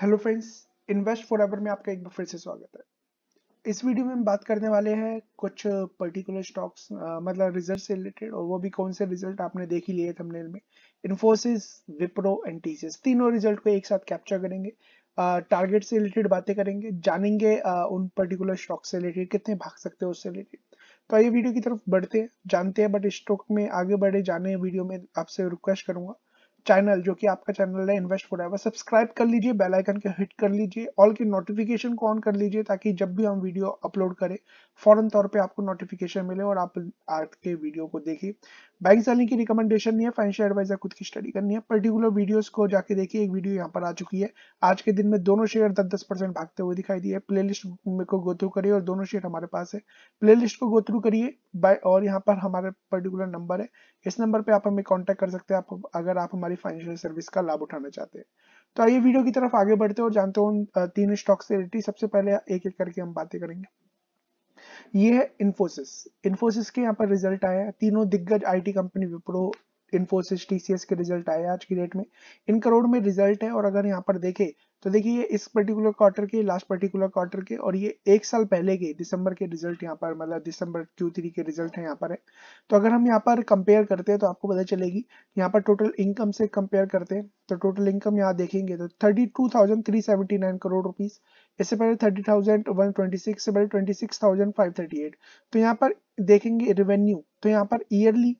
hello friends invest forever में आपका एक बार फिर से स्वागत है इस वीडियो में हम बात करने वाले हैं कुछ पर्टिकुलर स्टॉक्स मतलब रिजल्ट से रिलेटेड और वो भी कौन से रिजल्ट आपने देख ही लिए थंबनेल में इन्फोसिस विप्रो एंड टीसीएस तीनों रिजल्ट को एक साथ कैप्चर करेंगे टारगेट से रिलेटेड बातें करेंगे जानेंगे आ, उन पर्टिकुलर स्टॉक से रिलेटेड कितने भाग सकते हैं उससे रिलेटेड तो आइए वीडियो की तरफ बढ़ते हैं जानते हैं बट स्टॉक में आगे बढ़े जाने वीडियो में आपसे रिक्वेस्ट करूंगा चैनल जो कि आपका चैनल है इन्वेस्ट फॉर सब्सक्राइब कर लीजिए बेल आइकन के हिट कर लीजिए ऑल की नोटिफिकेशन को ऑन कर लीजिए ताकि जब भी हम वीडियो अपलोड करें फौरन तौर पे आपको नोटिफिकेशन मिले और आप आज के वीडियो को देखिए बाइक चलने की रिकमेंडेशन नहीं है फाइनेंशियल एडवाइजर खुद की स्टडी करनी है पर्टिकुलर वीडियोस को जाके देखिए एक वीडियो यहाँ पर आ चुकी है आज के दिन में दोनों शेयर दस दस परसेंट भागते हुए दिखाई दिए प्ले लिस्ट को गो थ्रू करिए और दोनों शेयर हमारे पास है प्ले लिस्ट को गो थ्रू करिए और यहाँ पर हमारे पर्टिकुलर नंबर है इस नंबर पर आप हमें कॉन्टेक्ट कर सकते हैं आप अगर आप हमारी फाइनेंशियल सर्विस का लाभ उठाना चाहते हैं तो आइए वीडियो की तरफ आगे बढ़ते हैं और जानते हो तीन स्टॉक से रिलेटेड सबसे पहले एक एक करके हम बातें करेंगे ये है इन्फोसिस इन्फोसिस के यहाँ पर रिजल्ट आया तीनों दिग्गज IT company Wipro Infosys TCS के रिजल्ट आए आज की डेट में इन करोड़ में रिजल्ट है और अगर यहाँ पर देखें तो देखिए ये इस पर्टिकुलर क्वार्टर के लास्ट पर्टिकुलर क्वार्टर के और ये एक साल पहले के दिसंबर के रिजल्ट यहाँ पर मतलब दिसंबर क्यू के रिजल्ट है यहाँ पर है तो अगर हम यहाँ पर कंपेयर करते हैं तो आपको पता चलेगी यहाँ पर टोटल इनकम से कंपेयर करते हैं तो टोटल इनकम यहाँ देखेंगे तो थर्टी करोड़ रुपीज इससे पहले थर्टी से पहले ट्वेंटी तो यहाँ पर देखेंगे रेवेन्यू तो यहाँ पर ईयरली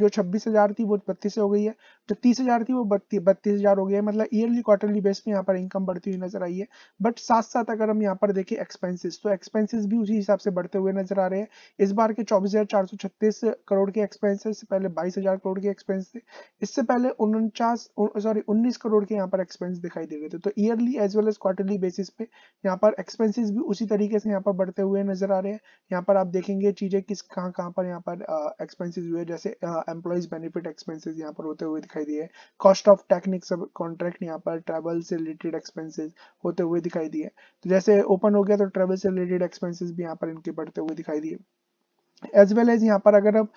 जो 26,000 थी वो बत्तीस हो गई है जो तो तीस हजार थी वो बत्तीस हजार हो गया मतलब ईयरली क्वार्टरली बेस पे यहाँ पर इनकम बढ़ती हुई नजर आई है बट साथ साथ अगर हम यहाँ पर देखें एक्सपेंसिस तो एक्सपेंसिस भी उसी हिसाब से बढ़ते हुए नजर आ रहे हैं इस बार के चौबीस हजार चार सौ छत्तीस करोड़ के एक्सपेंसेस पहले बाईस हजार करोड़ के एक्सपेंस थे इससे पहले उनचास सॉरी उन्नीस करोड़ के यहाँ पर एक्सपेंस दिखाई दे रहे थे तो yearly as well as quarterly basis पे यहाँ पर एक्सपेंसिस भी उसी तरीके से यहाँ पर बढ़ते हुए नजर आ रहे हैं यहाँ पर आप देखेंगे चीजें किस कहाँ कहाँ पर यहाँ पर एक्सपेंसिस हुए जैसे एम्प्लॉयज बेनिफिट एक्सपेंसिस यहाँ पर होते हुए दिखाई दिखाई दिए cost of technique subcontract यहाँ पर ट्रेवल से रिलेटेड एक्सपेंसेस होते हुए दिखाई दिए तो जैसे ओपन हो गया तो ट्रेवल से रिलेटेड एक्सपेंसेस भी यहाँ पर इनके बढ़ते हुए दिखाई दिए एज वेल एज यहाँ पर अगर आप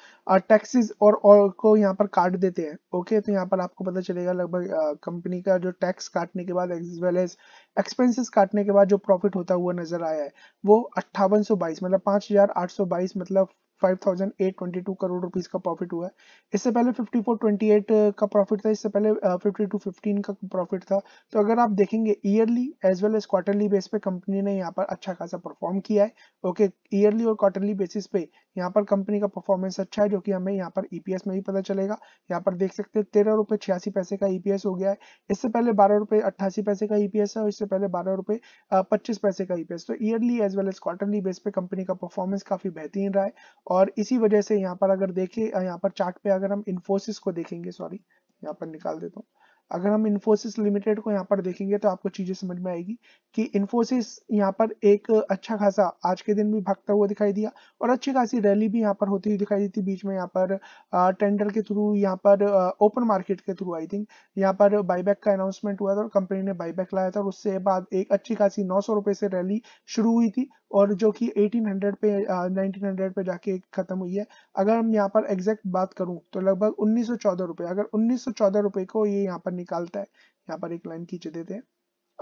टैक्सेस और और को यहाँ पर काट देते हैं ओके तो यहाँ पर आपको पता चलेगा लगभग कंपनी का जो टैक्स काटने के बाद एज वेल एज एक्सपेंसेस काटने के बाद जो प्रॉफिट होता हुआ नजर आया है वो अट्ठावन मतलब 5822 मतलब 5,822 करोड़ रुपीस का प्रॉफिट हुआ है इससे पहले 5428 का प्रॉफिट था इससे पहले 5215 का प्रॉफिट था तो अगर आप देखेंगे yearly as well as quarterly base पे कंपनी ने यहाँ पर अच्छा खासा परफॉर्म किया है ओके ईयरली और क्वार्टरली बेसिस पे यहाँ पर कंपनी का परफॉर्मेंस अच्छा है जो कि हमें यहाँ पर ईपीएस e में भी पता चलेगा यहाँ पर देख सकते हैं तेरह रुपए छियासी पैसे का ईपीएस e हो गया है इससे पहले बारह रुपए अट्ठासी पैसे का ईपीएस है और इससे पहले बारह रुपए पच्चीस पैसे का ईपीएस e तो yearly as well as quarterly base पे कंपनी का परफॉर्मेंस काफी बेहतरीन रहा है और इसी वजह से यहाँ पर अगर देखे यहाँ पर चार्ट पे अगर हम इन्फोसिस को देखेंगे सॉरी यहाँ पर निकाल देता हूँ अगर हम इन्फोसिस लिमिटेड को यहाँ पर देखेंगे तो आपको चीजें समझ में आएगी कि इन्फोसिस यहाँ पर एक अच्छा खासा आज के दिन भी भागता हुआ दिखाई दिया और अच्छी खासी रैली भी यहाँ पर होती हुई दिखाई दी थी बीच में यहाँ पर टेंडर के थ्रू यहाँ पर ओपन मार्केट के थ्रू आई थिंक यहाँ पर बाईबैक का अनाउंसमेंट हुआ था और कंपनी ने बाईबैक लाया था और उससे बाद एक अच्छी खासी नौ सौ रुपए से रैली शुरू हुई थी और जो कि 1800 पे 1900 पे जाके खत्म हुई है अगर हम यहाँ पर एग्जैक्ट बात करूं तो लगभग उन्नीस सौ रुपए अगर उन्नीस सौ रुपए को ये यहाँ पर निकालता है यहाँ पर एक लाइन खींच देते हैं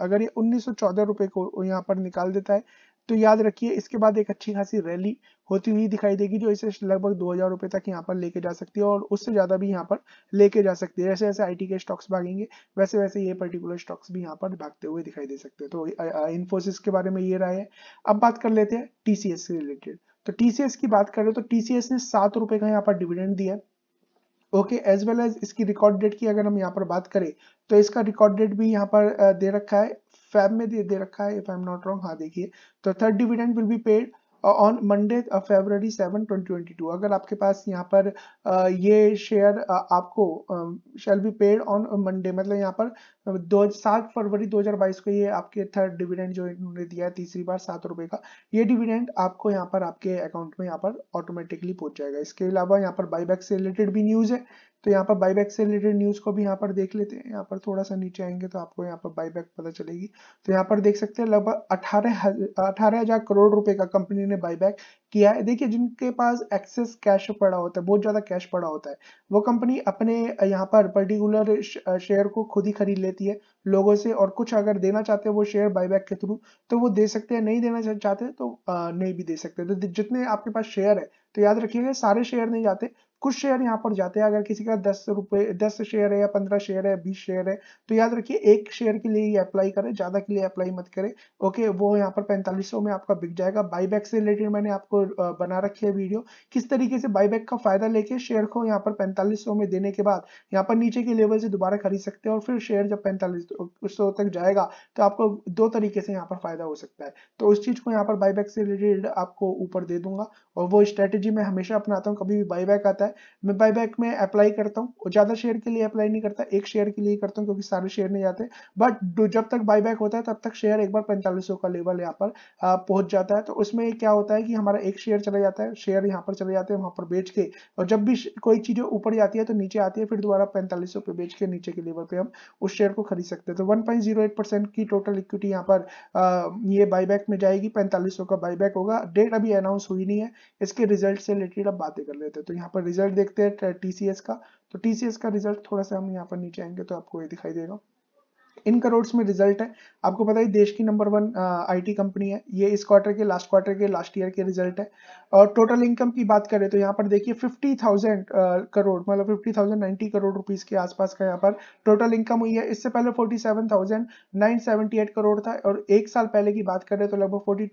अगर ये उन्नीस रुपए को यहाँ पर निकाल देता है तो याद रखिए इसके बाद एक अच्छी खासी रैली होती हुई दिखाई देगी जो इसे लगभग दो हजार रुपए तक यहाँ पर लेके जा सकती है और उससे ज्यादा भी यहाँ पर लेके जा सकती है जैसे जैसे आईटी के स्टॉक्स भागेंगे वैसे वैसे ये पर्टिकुलर स्टॉक्स भी यहाँ पर भागते हुए दिखाई दे सकते हैं तो इन्फोसिस के बारे में ये राय है अब बात कर लेते हैं टीसीएस से रिलेटेड तो टीसीएस की बात करें तो टीसीएस ने सात रुपए का यहाँ पर डिविडेंड दिया है ओके एज वेल एज इसकी रिकॉर्ड डेट की अगर हम यहाँ पर बात करें तो इसका रिकॉर्ड डेट भी यहाँ पर दे रखा है फैब में दे दे रखा है if I am not wrong हाँ देखिए तो third dividend will be paid on Monday February seven twenty twenty two अगर आपके पास यहाँ पर uh, ये शेयर uh, आपको shall be paid on Monday मतलब यहाँ पर uh, दो सात फरवरी 2022 को ये आपके थर्ड डिविडेंड जो इन्होंने दिया है तीसरी बार सात रुपए का ये डिविडेंड आपको यहाँ पर आपके अकाउंट में यहाँ पर ऑटोमेटिकली पहुंच जाएगा इसके अलावा यहाँ पर बाईबैक से रिलेटेड भी न्यूज़ है तो यहाँ पर बाईबैक से रिलेटेड न्यूज को भी यहाँ पर देख लेते हैं यहाँ पर थोड़ा सा नीचे आएंगे तो आपको यहाँ पर बाईबैक पता चलेगी तो यहाँ पर देख सकते हैं लगभग अठारह हजार करोड़ रुपए का कंपनी ने बाईबैक किया है देखिए जिनके पास एक्सेस कैश पड़ा होता है बहुत ज्यादा कैश पड़ा होता है वो कंपनी अपने यहाँ पर पर्टिकुलर शेयर को खुद ही खरीद लेती है लोगों से और कुछ अगर देना चाहते हैं वो शेयर बाईबैक के थ्रू तो वो दे सकते हैं नहीं देना चाहते तो नहीं भी दे सकते तो जितने आपके पास शेयर है तो याद रखिएगा सारे शेयर नहीं जाते कुछ शेयर यहाँ पर जाते हैं अगर किसी का दस रुपये दस शेयर है या पंद्रह शेयर है बीस शेयर है तो याद रखिए एक शेयर के लिए ही अप्लाई करें ज़्यादा के लिए अप्लाई मत करें ओके वो यहाँ पर पैंतालीस में आपका बिक जाएगा बाईबैक से रिलेटेड मैंने आपको बना रखी है वीडियो किस तरीके से बाईबैक का फायदा लेके शेयर को यहाँ पर पैंतालीस में देने के बाद यहाँ पर नीचे के लेवल से दोबारा खरीद सकते हैं और फिर शेयर जब पैंतालीस सौ तक जाएगा तो आपको दो तरीके से यहाँ पर फायदा हो सकता है तो उस चीज़ को यहाँ पर बाईबैक से रिलेटेड आपको ऊपर दे दूंगा और वो स्ट्रेटेजी मैं हमेशा अपनाता हूँ कभी भी बाईबैक आता है है मैं बायबैक में अप्लाई करता हूँ ज़्यादा शेयर के लिए अप्लाई नहीं करता एक शेयर के लिए करता हूँ क्योंकि सारे शेयर नहीं जाते बट जब तक बायबैक होता है तब तक शेयर एक बार पैंतालीस का लेवल यहाँ पर पहुंच जाता है तो उसमें क्या होता है कि हमारा एक शेयर चला जाता है शेयर यहाँ पर चले जाते हैं वहां पर बेच के और जब भी कोई चीज़ें ऊपर जाती है तो नीचे आती है फिर दोबारा पैंतालीस पे बेच के नीचे के लेवल पे हम उस शेयर को खरीद सकते हैं तो वन की टोटल इक्विटी यहाँ पर आ, ये बायबैक में जाएगी पैंतालीस का बायबैक होगा डेट अभी अनाउंस हुई नहीं है इसके रिजल्ट से रिलेटेड अब बातें कर लेते हैं तो यहाँ पर रिजल्ट रिजल्ट देखते हैं टीसीएस का तो टीसीएस का रिजल्ट थोड़ा सा हम यहाँ पर नीचे आएंगे तो आपको ये दिखाई देगा इन करोड़ में रिजल्ट है आपको पता है देश की नंबर वन आईटी कंपनी है ये इस क्वार्टर के लास्ट क्वार्टर के लास्ट ईयर के रिजल्ट है और टोटल इनकम की बात करें तो यहाँ पर देखिए फिफ्टी थाउजेंड करोड़ मतलब fifty thousand ninety crore rupees के आसपास का यहाँ पर टोटल इनकम हुई है इससे पहले फोर्टी करोड़ था और एक साल पहले की बात करें तो लगभग फोर्टी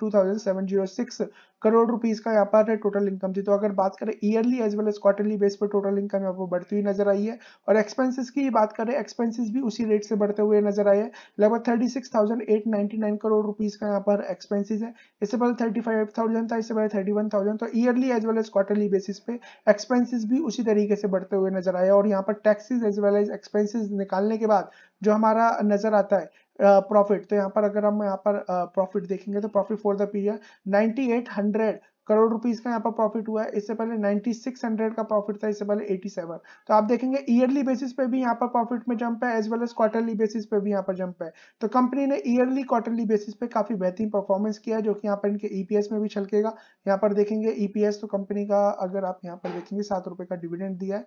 करोड़ रुपीज़ का यहाँ पर टोटल इनकम थी तो अगर बात करें yearly as well as quarterly base पर टोटल इनकम यहाँ पर बढ़ती हुई नजर आई है और एक्सपेंसिस की बात करें एक्सपेंसिस भी उसी रेट से बढ़ते हुए नजर नजर आई है लगभग thirty six thousand eight ninety nine crore rupees का यहाँ पर एक्सपेंसिस है इससे पहले थर्टी फाइव थाउजेंड था इससे पहले थर्टी वन थाउजेंड तो yearly as well as quarterly basis पे एक्सपेंसिस भी उसी तरीके से बढ़ते हुए नजर आए और यहाँ पर taxes as well as expenses निकालने के बाद जो हमारा नजर आता है प्रॉफिट uh, तो यहाँ पर अगर हम यहाँ पर प्रॉफिट uh, देखेंगे तो profit for the period ninety eight hundred crore rupees का यहाँ पर प्रॉफिट हुआ है इससे पहले 9600 का प्रॉफिट था इससे पहले 87 तो आप देखेंगे ईयरली बेसिस पे भी यहाँ पर प्रॉफिट में जंप है as well as quarterly basis पे भी यहाँ पर जंप है तो कंपनी ने ईयरली क्वार्टरली बेसिस पे काफी बेहतरीन परफॉर्मेंस किया जो कि यहाँ पर इनके ईपीएस में भी छलकेगा यहाँ पर देखेंगे ईपीएस तो कंपनी का अगर आप यहाँ पर देखेंगे सात रुपए का डिविडेंड दिया है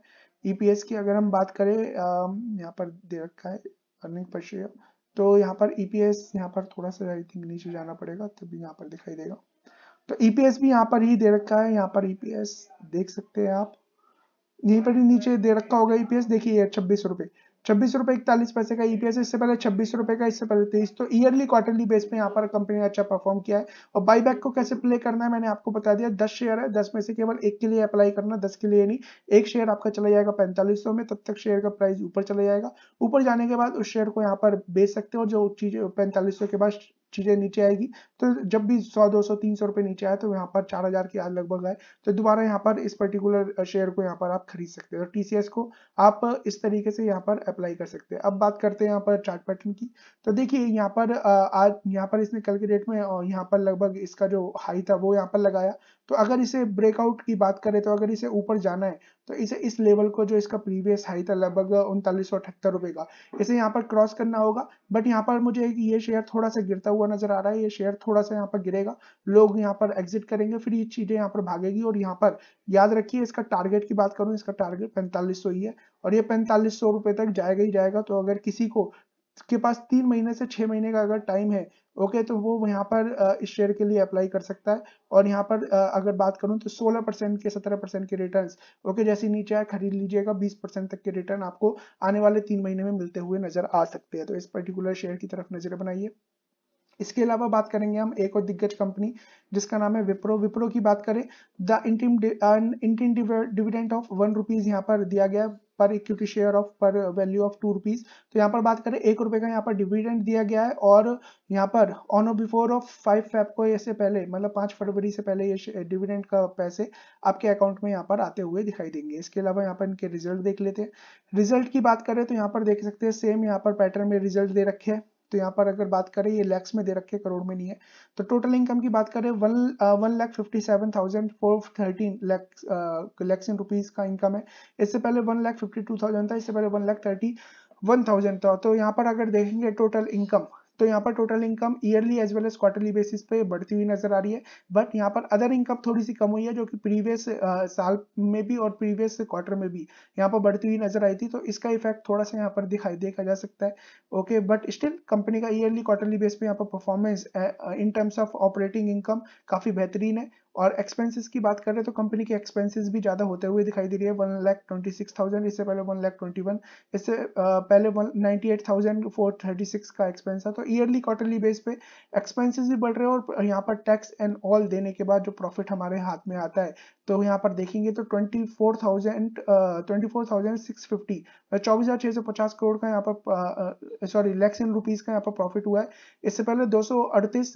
ईपीएस की अगर हम बात करें यहाँ पर दे रखा है अर्निंग पर शेयर तो यहाँ पर ईपीएस यहाँ पर थोड़ा सा आई थिंक नीचे जाना पड़ेगा तभी यहाँ पर दिखाई देगा तो ईपीएस e भी यहाँ पर ही दे रखा है यहाँ पर ईपीएस e देख सकते हैं आप यहीं पर ही नीचे दे रखा होगा ईपीएस e देखिए छब्बीस रुपए छब्बीस रुपए इकतालीस पैसे का ईपीएस इससे पहले छब्बीस रुपए का इससे पहले तेईस तो ईयरली क्वार्टरली बेस पे यहाँ पर कंपनी ने अच्छा परफॉर्म किया है और बाईबैक को कैसे प्ले करना है मैंने आपको बता दिया दस शेयर है दस में से केवल एक के लिए अप्लाई करना दस के लिए नहीं एक शेयर आपका चला जाएगा पैंतालीस में तब तक शेयर का प्राइस ऊपर चला जाएगा ऊपर जाने के बाद उस शेयर को यहाँ पर बेच सकते हो जो चीज पैंतालीस के बाद चीज़ें नीचे आएगी तो जब भी सौ दो सौ तीन सौ रुपए नीचे आए तो यहाँ पर चार हज़ार की आज लगभग आए तो दोबारा यहाँ पर इस पर्टिकुलर शेयर को यहाँ पर आप खरीद सकते और टीसीएस को आप इस तरीके से यहाँ पर अप्लाई कर सकते हैं अब बात करते हैं यहाँ पर चार्ट पैटर्न की तो देखिए यहाँ पर आज यहाँ पर इसने कल के डेट में यहाँ पर लगभग इसका जो हाई था वो यहाँ पर लगाया तो अगर इसे ब्रेकआउट की बात करें तो अगर इसे ऊपर जाना है तो इसे इस लेवल को जो इसका प्रीवियस हाई था लगभग उनतालीस सौ अठहत्तर रुपए का इसे यहाँ पर क्रॉस करना होगा बट यहाँ पर मुझे ये शेयर थोड़ा सा गिरता हुआ नजर आ रहा है ये शेयर थोड़ा सा यहाँ पर गिरेगा लोग यहाँ पर एग्जिट करेंगे फिर ये चीज़ें यहाँ पर भागेगी और यहाँ पर याद रखिए इसका टारगेट की बात करूँ इसका टारगेट पैंतालीस ही है और ये पैंतालीस सौ तक जाएगा ही जाएगा तो अगर किसी को के पास तीन महीने से छह महीने का अगर टाइम है ओके तो वो यहाँ पर इस शेयर के लिए अप्लाई कर सकता है और यहाँ पर अगर बात करूँ तो 16 परसेंट के 17 परसेंट के रिटर्न ओके जैसे नीचे आए खरीद लीजिएगा 20 परसेंट तक के रिटर्न आपको आने वाले तीन महीने में मिलते हुए नजर आ सकते हैं तो इस पर्टिकुलर शेयर की तरफ नजर बनाइए इसके अलावा बात करेंगे हम एक और दिग्गज कंपनी जिसका नाम है विप्रो विप्रो की बात करें the interim interim dividend of one rupees यहाँ पर दिया गया पर equity share of par value of two rupees तो यहाँ पर बात करें एक रुपए का यहाँ पर डिविडेंड दिया गया है और यहाँ पर on or before of five फैप को ऐसे पहले मतलब पांच फरवरी से पहले ये डिविडेंड का पैसे आपके अकाउंट में यहाँ पर आते हुए दिखाई देंगे इसके अलावा यहाँ पर इनके रिजल्ट देख लेते हैं रिजल्ट की बात करें तो यहाँ पर देख सकते हैं सेम यहाँ पर पैटर्न में रिजल्ट दे रखे हैं तो यहाँ पर अगर बात करें ये लैक्स में दे रखे करोड़ में नहीं है तो टोटल इनकम की बात करें one one lakh fifty seven thousand four thirteen lakhs lakhs in rupees का इनकम है इससे पहले one lakh fifty two thousand था इससे पहले one lakh thirty one thousand था तो यहाँ पर अगर देखेंगे टोटल इनकम तो यहाँ पर total income yearly as well as quarterly basis पे बढ़ती हुई नजर आ रही है बट यहाँ पर अदर इनकम थोड़ी सी कम हुई है जो कि प्रीवियस साल में भी और प्रीवियस क्वार्टर में भी यहाँ पर बढ़ती हुई नजर आई थी तो इसका इफेक्ट थोड़ा सा यहाँ पर दिखाई देखा जा सकता है ओके बट स्टिल कंपनी का ईयरली क्वार्टरली बेस पे यहाँ पर performance in terms of operating income काफी बेहतरीन है और एक्सपेंसेस की बात करें तो कंपनी के एक्सपेंसेस भी ज़्यादा होते हुए दिखाई दे रही है one lakh twenty six thousand इससे पहले वन लाख ट्वेंटी वन इससे पहले one ninety eight thousand four thirty six का एक्सपेंस था तो ईयरली क्वार्टरली बेस पे एक्सपेंसेस भी बढ़ रहे हैं और यहाँ पर टैक्स एंड ऑल देने के बाद जो प्रॉफिट हमारे हाथ में आता है तो यहाँ पर देखेंगे तो twenty four thousand twenty four thousand six fifty चौबीस हज़ार छः सौ पचास करोड़ का यहाँ पर सॉरी लैक्स इन रुपीज़ का यहाँ पर प्रॉफिट हुआ है इससे पहले दो सौ अड़तीस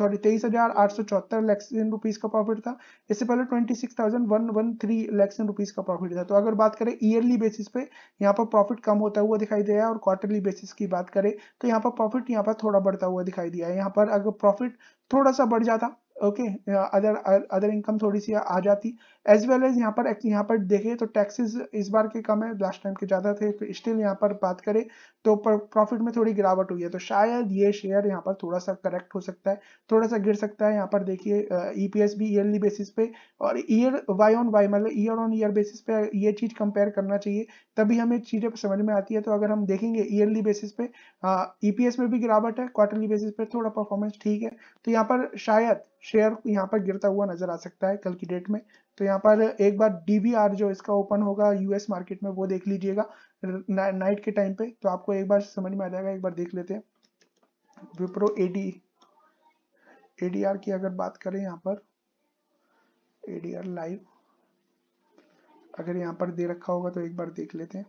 सॉरी तेईस हज़ार आठ सौ चौहत्तर लैक्स इन रुपीज का प्रॉफिट था इससे पहले twenty six thousand one one three lakhs in rupees का प्रॉफिट था तो अगर बात करें ईयरली बेसिस पे यहाँ पर प्रॉफिट कम होता हुआ दिखाई दिया है और क्वार्टरली बेसिस की बात करें तो यहाँ पर प्रॉफिट यहाँ पर थोड़ा बढ़ता हुआ दिखाई दिया है यहाँ पर अगर प्रॉफिट थोड़ा सा बढ़ जाता ओके अदर अदर इनकम थोड़ी सी आ जाती एज वेल एज यहाँ पर यहाँ पर देखें तो टैक्सेस इस बार के कम है लास्ट टाइम के ज़्यादा थे स्टिल तो यहाँ पर बात करें तो प्रॉफिट में थोड़ी गिरावट हुई है तो शायद ये शेयर यहाँ पर थोड़ा सा करेक्ट हो सकता है थोड़ा सा गिर सकता है यहाँ पर देखिए ईपीएस e भी ईयरली बेसिस पे और ईयर वाई ऑन वाई मतलब ईयर ऑन ईयर बेसिस पे ये चीज़ कंपेयर करना चाहिए तभी हमें चीज़ें समझ में आती है तो अगर हम देखेंगे ईयरली बेसिस पे ईपीएस e में भी गिरावट है क्वार्टरली बेसिस पे थोड़ा परफॉर्मेंस ठीक है तो यहाँ पर शायद शेयर यहाँ पर गिरता हुआ नजर आ सकता है कल की डेट में तो यहाँ पर एक बार डीबीआर जो इसका ओपन होगा यूएस मार्केट में वो देख लीजिएगा ना, नाइट के टाइम पे तो आपको एक बार समझ में आ जाएगा एक बार देख लेते हैं विप्रो एडी एडीआर की अगर बात करें यहाँ पर एडीआर लाइव अगर यहाँ पर दे रखा होगा तो एक बार देख लेते हैं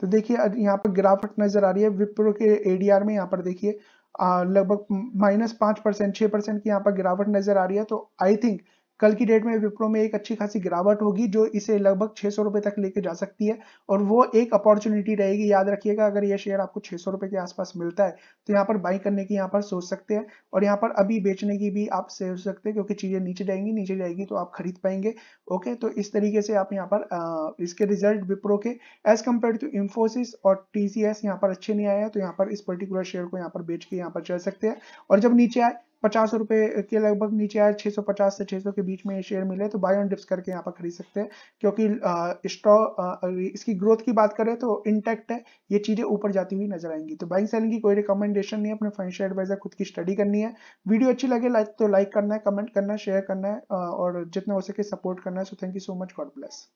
तो देखिए यहाँ पर ग्राफट नजर आ रही है विप्रो के एडीआर में यहाँ पर देखिए लगभग माइनस पांच परसेंट छह परसेंट की यहाँ पर गिरावट नजर आ रही है तो आई थिंक कल की डेट में विप्रो में एक अच्छी खासी गिरावट होगी जो इसे लगभग छह सौ रुपए तक लेके जा सकती है और वो एक अपॉर्चुनिटी रहेगी याद रखिएगा अगर ये शेयर आपको छह सौ रुपए के आसपास मिलता है तो यहाँ पर बाई करने की यहाँ पर सोच सकते हैं और यहाँ पर अभी बेचने की भी आप सोच सकते हैं क्योंकि चीजें नीचे जाएंगी नीचे जाएगी तो आप खरीद पाएंगे ओके तो इस तरीके से आप यहाँ पर इसके रिजल्ट विप्रो के एज कम्पेयर टू इन्फोसिस और टीसीएस यहाँ पर अच्छे नहीं आए तो यहाँ पर इस पर्टिकुलर शेयर को यहाँ पर बेच के यहाँ पर चल सकते हैं और जब नीचे आए पचास रुपए के लगभग नीचे आए 650 से 600 के बीच में ये शेयर मिले तो बाय ऑन डिप्स करके यहाँ पर खरीद सकते हैं क्योंकि स्टॉक इसकी ग्रोथ की बात करें तो इंटेक्ट है ये चीजें ऊपर जाती हुई नजर आएंगी तो बाइंग सेलिंग की कोई रिकमेंडेशन नहीं है अपने फाइनेंशियल एडवाइजर खुद की स्टडी करनी है वीडियो अच्छी लगे लाइक तो लाइक करना है कमेंट करना है शेयर करना है और जितना हो सके सपोर्ट करना है so thank you so much God bless